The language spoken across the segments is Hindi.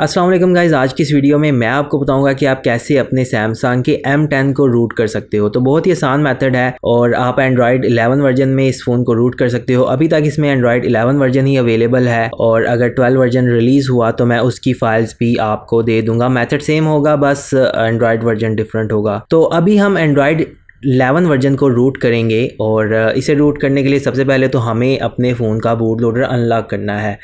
असलम गाइज़ आज की इस वीडियो में मैं आपको बताऊंगा कि आप कैसे अपने सैमसंग के M10 को रूट कर सकते हो तो बहुत ही आसान मेथड है और आप एंड्रॉयड 11 वर्जन में इस फ़ोन को रूट कर सकते हो अभी तक इसमें एंड्रॉयड 11 वर्जन ही अवेलेबल है और अगर 12 वर्जन रिलीज़ हुआ तो मैं उसकी फ़ाइल्स भी आपको दे दूंगा मैथड सेम होगा बस एंड्रॉयड वर्जन डिफरेंट होगा तो अभी हम एंड्रॉयड 11 वर्जन को रूट करेंगे और इसे रूट करने के लिए सबसे पहले तो हमें अपने फ़ोन का बूट लोडर अनलॉक करना है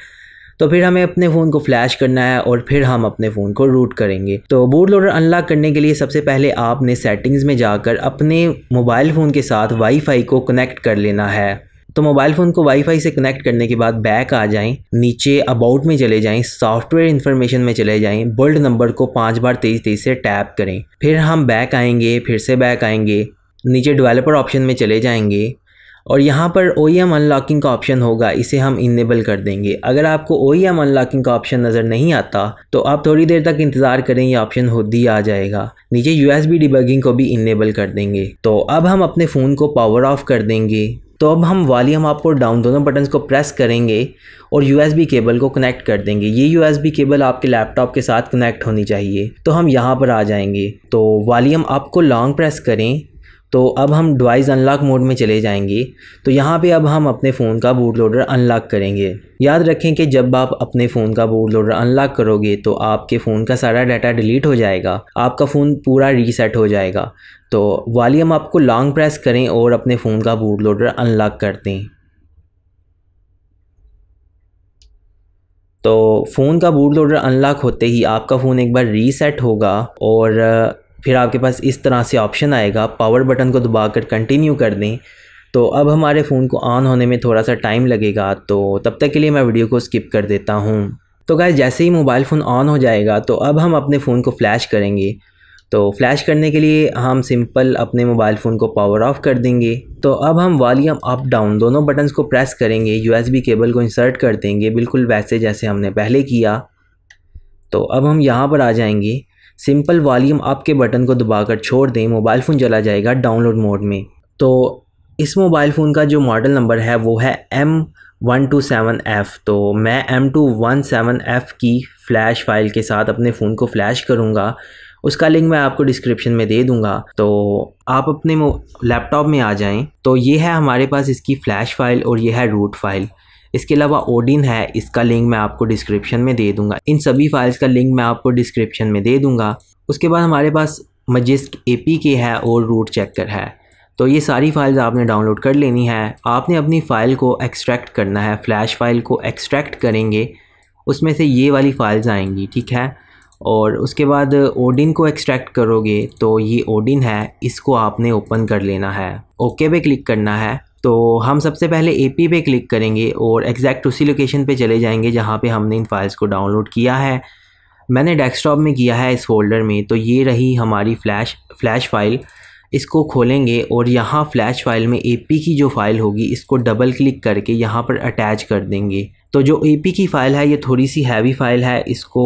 तो फिर हमें अपने फ़ोन को फ्लैश करना है और फिर हम अपने फ़ोन को रूट करेंगे तो बूट लोडर अनलॉक करने के लिए सबसे पहले आपने सेटिंग्स में जाकर अपने मोबाइल फ़ोन के साथ वाईफाई को कनेक्ट कर लेना है तो मोबाइल फ़ोन को वाईफाई से कनेक्ट करने के बाद बैक आ जाएं नीचे अबाउट में चले जाएं सॉफ्टवेयर इन्फॉर्मेशन में चले जाएं बोल्ड नंबर को पाँच बार तेज़ तेज़ से टैप करें फिर हम बैक आएंगे फिर से बैक आएंगे नीचे डेवलपर ऑप्शन में चले जाएंगे और यहाँ पर ओ ई एम अनलॉकिंग का ऑप्शन होगा इसे हम इनेबल कर देंगे अगर आपको ओ ई एम अनलॉकिंग का ऑप्शन नज़र नहीं आता तो आप थोड़ी देर तक इंतज़ार करें ये ऑप्शन खुद ही आ जाएगा नीचे यू एस बी डिबगिंग को भी इनेबल कर देंगे तो अब हम अपने फ़ोन को पावर ऑफ कर देंगे तो अब हम वॉल्यूम अप और डाउन दोनों बटन्स को प्रेस करेंगे और बी केबल को कनेक्ट कर देंगे ये बी केबल आपके लैपटॉप के साथ कनेक्ट होनी चाहिए तो हम यहाँ पर आ जाएंगे तो वॉल्यूम अप को लॉन्ग प्रेस करें तो अब हम डिवाइस अनलॉक मोड में चले जाएंगे तो यहाँ पे अब हम अपने फ़ोन का बूट लोडर अनलॉक करेंगे याद रखें कि जब आप अपने फ़ोन का बूट लोडर अनलॉक करोगे तो आपके फ़ोन का सारा डाटा डिलीट हो जाएगा आपका फ़ोन पूरा रीसेट हो जाएगा तो वॉल्यूम आपको लॉन्ग प्रेस करें और अपने फ़ोन का बूट लोडर अनलॉक कर दें तो फ़ोन का बूट लोडर अनलॉक होते ही आपका फ़ोन एक बार रीसेट होगा और फिर आपके पास इस तरह से ऑप्शन आएगा पावर बटन को दबा कर कंटिन्यू कर दें तो अब हमारे फ़ोन को ऑन होने में थोड़ा सा टाइम लगेगा तो तब तक के लिए मैं वीडियो को स्किप कर देता हूँ तो गाय जैसे ही मोबाइल फ़ोन ऑन हो जाएगा तो अब हम अपने फ़ोन को फ्लैश करेंगे तो फ्लैश करने के लिए हम सिंपल अपने मोबाइल फ़ोन को पावर ऑफ कर देंगे तो अब हम वॉल्यूम अप डाउन दोनों बटन्स को प्रेस करेंगे यूएसबी केबल को इंसर्ट कर देंगे बिल्कुल वैसे जैसे हमने पहले किया तो अब हम यहाँ पर आ जाएंगे सिंपल वॉल्यूम अप के बटन को दबाकर छोड़ दें मोबाइल फ़ोन चला जाएगा डाउनलोड मोड में तो इस मोबाइल फ़ोन का जो मॉडल नंबर है वो है M one two seven F तो मैं M two one seven F की फ़्लैश फाइल के साथ अपने फ़ोन को फ्लैश करूँगा उसका लिंक मैं आपको डिस्क्रिप्शन में दे दूँगा तो आप अपने लैपटॉप में आ जाएँ तो ये है हमारे पास इसकी फ़्लैश फाइल और ये है रूट फाइल इसके अलावा ओडिन है इसका लिंक मैं आपको डिस्क्रिप्शन में दे दूंगा इन सभी फाइल्स का लिंक मैं आपको डिस्क्रिप्शन में दे दूंगा उसके बाद हमारे पास मजिस्क ए के है और रूट चेकर है तो ये सारी फाइल्स आपने डाउनलोड कर लेनी है आपने अपनी फ़ाइल को एक्सट्रैक्ट करना है फ्लैश फाइल को एक्सट्रैक्ट करेंगे उसमें से ये वाली फाइल्स आएंगी ठीक है और उसके बाद ओडिन को एक्सट्रैक्ट करोगे तो ये ओडिन है इसको आपने ओपन कर लेना है ओके पे क्लिक करना है तो हम सबसे पहले ए पी पे क्लिक करेंगे और एग्जैक्ट उसी लोकेशन पे चले जाएंगे जहाँ पे हमने इन फाइल्स को डाउनलोड किया है मैंने डेस्कटॉप में किया है इस फोल्डर में तो ये रही हमारी फ्लैश फ्लैश फाइल इसको खोलेंगे और यहाँ फ्लैश फाइल में ए पी की जो फाइल होगी इसको डबल क्लिक करके यहाँ पर अटैच कर देंगे तो जो ए पी की फ़ाइल है ये थोड़ी सी हैवी फाइल है इसको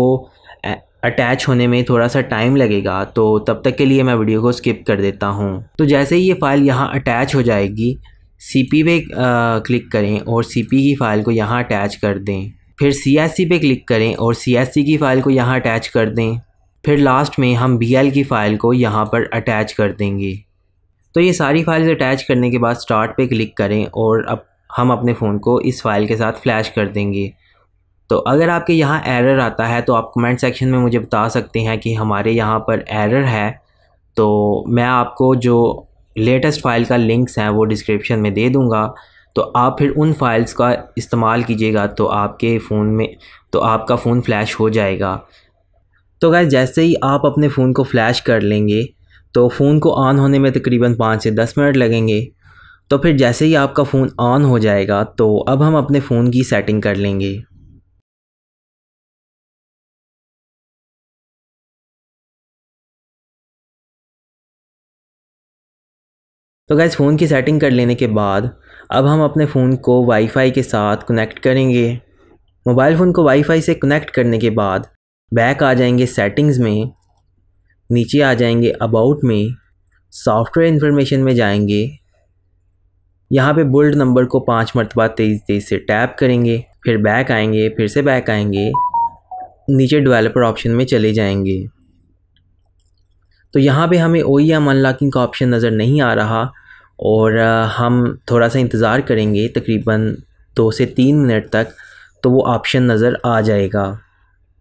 अटैच होने में थोड़ा सा टाइम लगेगा तो तब तक के लिए मैं वीडियो को स्किप कर देता हूँ तो जैसे ही ये फ़ाइल यहाँ अटैच हो जाएगी सी पी पे क्लिक करें और सी पी की फ़ाइल को यहाँ अटैच कर दें फिर सी एस सी पे क्लिक करें और सी एस सी की फ़ाइल को यहाँ अटैच कर दें फिर लास्ट में हम बी एल की फ़ाइल को यहाँ पर अटैच कर देंगे तो ये सारी फाइल्स अटैच करने के बाद स्टार्ट पे क्लिक करें और अब हम अपने फ़ोन को इस फाइल के साथ फ्लैश कर देंगे तो अगर आपके यहाँ एरर आता है तो आप कमेंट सेक्शन में मुझे बता सकते हैं कि हमारे यहाँ पर एरर है तो मैं आपको जो लेटेस्ट फ़ाइल का लिंक्स हैं वो डिस्क्रिप्शन में दे दूँगा तो आप फिर उन फ़ाइल्स का इस्तेमाल कीजिएगा तो आपके फ़ोन में तो आपका फ़ोन फ्लैश हो जाएगा तो गैस जैसे ही आप अपने फ़ोन को फ्लैश कर लेंगे तो फ़ोन को ऑन होने में तकरीबन पाँच से दस मिनट लगेंगे तो फिर जैसे ही आपका फ़ोन ऑन हो जाएगा तो अब हम अपने फ़ोन की सेटिंग कर लेंगे तो गैस फ़ोन की सेटिंग कर लेने के बाद अब हम अपने फ़ोन को वाईफाई के साथ कनेक्ट करेंगे मोबाइल फ़ोन को वाईफाई से कनेक्ट करने के बाद बैक आ जाएंगे सेटिंग्स में नीचे आ जाएंगे अबाउट में सॉफ्टवेयर इन्फॉर्मेशन में जाएंगे यहाँ पे बोल्ड नंबर को पाँच मरतबा तेज़ तेज़ से टैप करेंगे फिर बैक आएंगे फिर से बैक आएंगे नीचे डेवलपर ऑप्शन में चले जाएंगे तो यहाँ पे हमें ओ ई एम अनलॉकिंग का ऑप्शन नज़र नहीं आ रहा और हम थोड़ा सा इंतज़ार करेंगे तकरीबन दो से तीन मिनट तक तो वो ऑप्शन नज़र आ जाएगा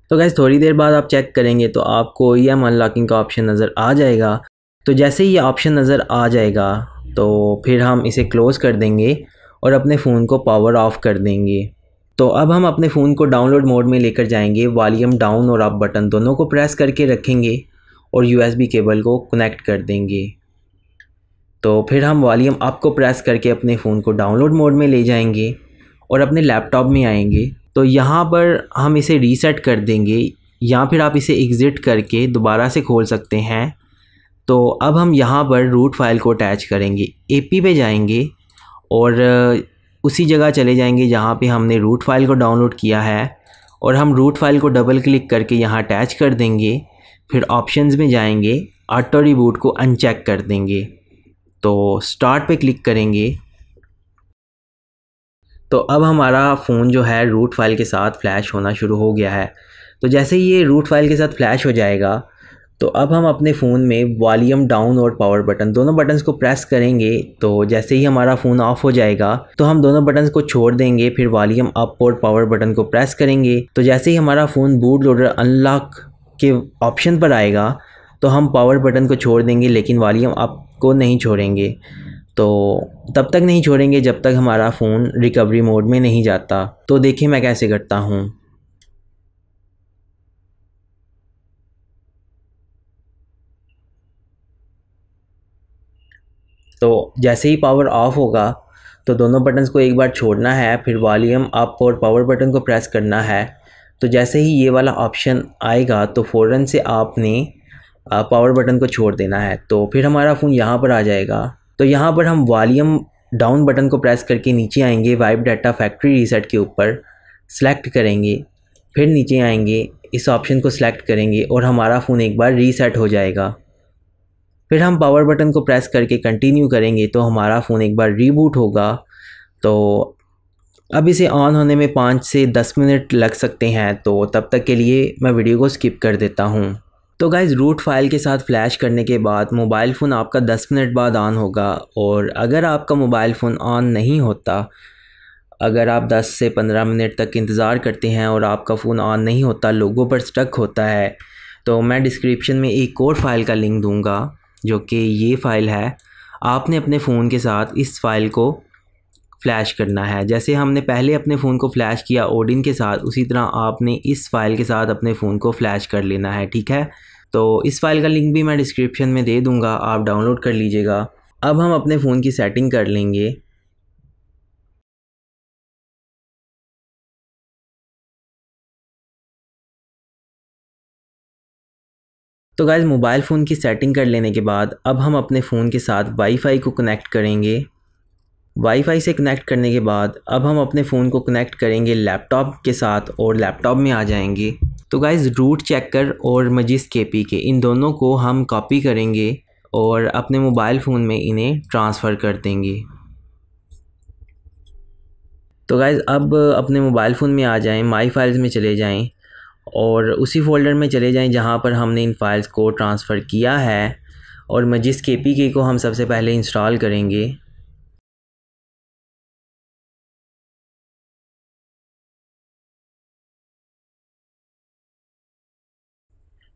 तो गैस थोड़ी देर बाद आप चेक करेंगे तो आपको ई एम अनलॉकिंग का ऑप्शन नज़र आ जाएगा तो जैसे ही ये ऑप्शन नज़र आ जाएगा तो फिर हम इसे क्लोज़ कर देंगे और अपने फ़ोन को पावर ऑफ़ कर देंगे तो अब हम अपने फ़ोन को डाउनलोड मोड में लेकर जाएंगे वॉल्यूम डाउन और अप बटन दोनों को प्रेस करके रखेंगे और यूएसबी केबल को कनेक्ट कर देंगे तो फिर हम वॉलीम अप को प्रेस करके अपने फ़ोन को डाउनलोड मोड में ले जाएंगे और अपने लैपटॉप में आएंगे तो यहाँ पर हम इसे रीसेट कर देंगे या फिर आप इसे एग्ज़िट करके दोबारा से खोल सकते हैं तो अब हम यहाँ पर रूट फाइल को अटैच करेंगे ए पी पे जाएंगे और उसी जगह चले जाएंगे जहाँ पे हमने रूट फाइल को डाउनलोड किया है और हम रूट फाइल को डबल क्लिक करके यहाँ अटैच कर देंगे फिर ऑप्शंस में जाएंगे ऑटो रिबूट को अनचेक कर देंगे तो स्टार्ट पे क्लिक करेंगे तो अब हमारा फ़ोन जो है रूट फाइल के साथ फ्लैश होना शुरू हो गया है तो जैसे ही ये रूट फाइल के साथ फ्लैश हो जाएगा तो अब हम अपने फ़ोन में वॉल्यूम डाउन और पावर बटन दोनों बटन्स को प्रेस करेंगे तो जैसे ही हमारा फ़ोन ऑफ हो जाएगा तो हम दोनों बटन्स को छोड़ देंगे फिर वॉल्यूम अप और पावर बटन को प्रेस करेंगे तो जैसे ही हमारा फ़ोन बूट लोडर अनलॉक के ऑप्शन पर आएगा तो हम पावर बटन को छोड़ देंगे लेकिन वॉल्यूम अप को नहीं छोड़ेंगे तो तब तक नहीं छोड़ेंगे जब तक हमारा फ़ोन रिकवरी मोड में नहीं जाता तो देखिए मैं कैसे करता हूँ तो जैसे ही पावर ऑफ होगा तो दोनों बटन्स को एक बार छोड़ना है फिर वॉल्यूम अप और पावर बटन को प्रेस करना है तो जैसे ही ये वाला ऑप्शन आएगा तो फ़ौरन से आपने पावर बटन को छोड़ देना है तो फिर हमारा फ़ोन यहाँ पर आ जाएगा तो यहाँ पर हम वॉल्यूम डाउन बटन को प्रेस करके नीचे आएंगे वाइब डाटा फैक्ट्री रीसेट के ऊपर सेलेक्ट करेंगे फिर नीचे आएंगे इस ऑप्शन को सिलेक्ट करेंगे और हमारा फ़ोन एक बार रीसेट हो जाएगा फिर हम पावर बटन को प्रेस करके कंटिन्यू करेंगे तो हमारा फ़ोन एक बार रीबूट होगा तो अब इसे ऑन होने में पाँच से दस मिनट लग सकते हैं तो तब तक के लिए मैं वीडियो को स्किप कर देता हूँ तो गाइज़ रूट फाइल के साथ फ्लैश करने के बाद मोबाइल फ़ोन आपका 10 मिनट बाद ऑन होगा और अगर आपका मोबाइल फ़ोन ऑन नहीं होता अगर आप 10 से 15 मिनट तक इंतज़ार करते हैं और आपका फ़ोन ऑन नहीं होता लोगों पर स्टक होता है तो मैं डिस्क्रिप्शन में एक और फ़ाइल का लिंक दूँगा जो कि ये फ़ाइल है आपने अपने फ़ोन के साथ इस फ़ाइल को फ्लैश करना है जैसे हमने पहले अपने फ़ोन को फ्लैश किया ओडिन के साथ उसी तरह आपने इस फाइल के साथ अपने फ़ोन को फ्लैश कर लेना है ठीक है तो इस फाइल का लिंक भी मैं डिस्क्रिप्शन में दे दूँगा आप डाउनलोड कर लीजिएगा अब हम अपने फ़ोन की सेटिंग कर लेंगे तो गाइज़ मोबाइल फ़ोन की सेटिंग कर लेने के बाद अब हम अपने फ़ोन के साथ वाईफाई को कनेक्ट करेंगे वाईफाई से कनेक्ट करने के बाद अब हम अपने फ़ोन को कनेक्ट करेंगे लैपटॉप के साथ और लैपटॉप में आ जाएंगे तो गाइज़ रूट चेकर और मजिस के पी के इन दोनों को हम कॉपी करेंगे और अपने मोबाइल फ़ोन में इन्हें ट्रांसफ़र कर देंगे तो गाइज़ अब अपने मोबाइल फ़ोन में आ जाएं माई फाइल्स में चले जाएं और उसी फ़ोल्डर में चले जाएं जहां पर हमने इन फाइल्स को ट्रांसफ़र किया है और मजिस के पी के को हम सबसे पहले इंस्टॉल करेंगे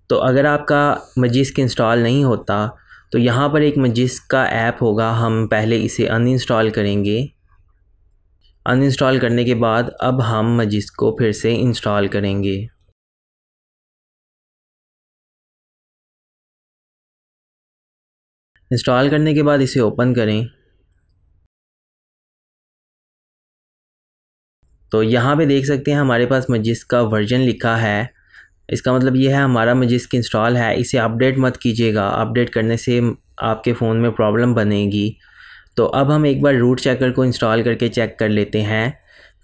तो अगर आपका मजिस्क इंस्टॉल नहीं होता तो यहाँ पर एक मजिस्क का ऐप होगा हम पहले इसे अनइंस्टॉल करेंगे अनइंस्टॉल करने के बाद अब हम मजिस्क को फिर से इंस्टॉल करेंगे इंस्टॉल करने के बाद इसे ओपन करें तो यहाँ पे देख सकते हैं हमारे पास मजिस्क का वर्जन लिखा है इसका मतलब ये है हमारा मजिस्क इंस्टॉल है इसे अपडेट मत कीजिएगा अपडेट करने से आपके फ़ोन में प्रॉब्लम बनेगी तो अब हम एक बार रूट चेकर को इंस्टॉल करके चेक कर लेते हैं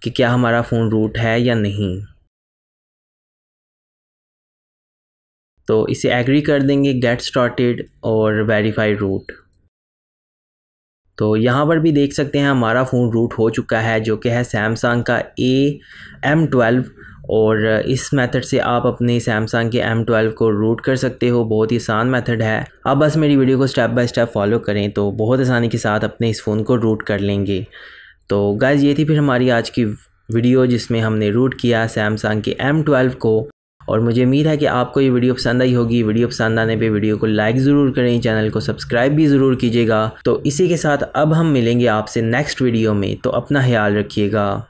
कि क्या हमारा फ़ोन रूट है या नहीं तो इसे एग्री कर देंगे गेट स्टार्टेड और वेरीफाई रूट तो यहाँ पर भी देख सकते हैं हमारा फ़ोन रूट हो चुका है जो कि है सैमसंग का ए एम ट्वेल्व और इस मेथड से आप अपने सैमसंग के एम ट्वेल्व को रूट कर सकते हो बहुत ही आसान मेथड है अब बस मेरी वीडियो को स्टेप बाय स्टेप फॉलो करें तो बहुत आसानी के साथ अपने इस फ़ोन को रूट कर लेंगे तो गैज़ ये थी फिर हमारी आज की वीडियो जिसमें हमने रूट किया सैमसंग के एम ट्वेल्व को और मुझे उम्मीद है कि आपको ये वीडियो पसंद आई होगी वीडियो पसंद आने पे वीडियो को लाइक ज़रूर करें चैनल को सब्सक्राइब भी ज़रूर कीजिएगा तो इसी के साथ अब हम मिलेंगे आपसे नेक्स्ट वीडियो में तो अपना ख्याल रखिएगा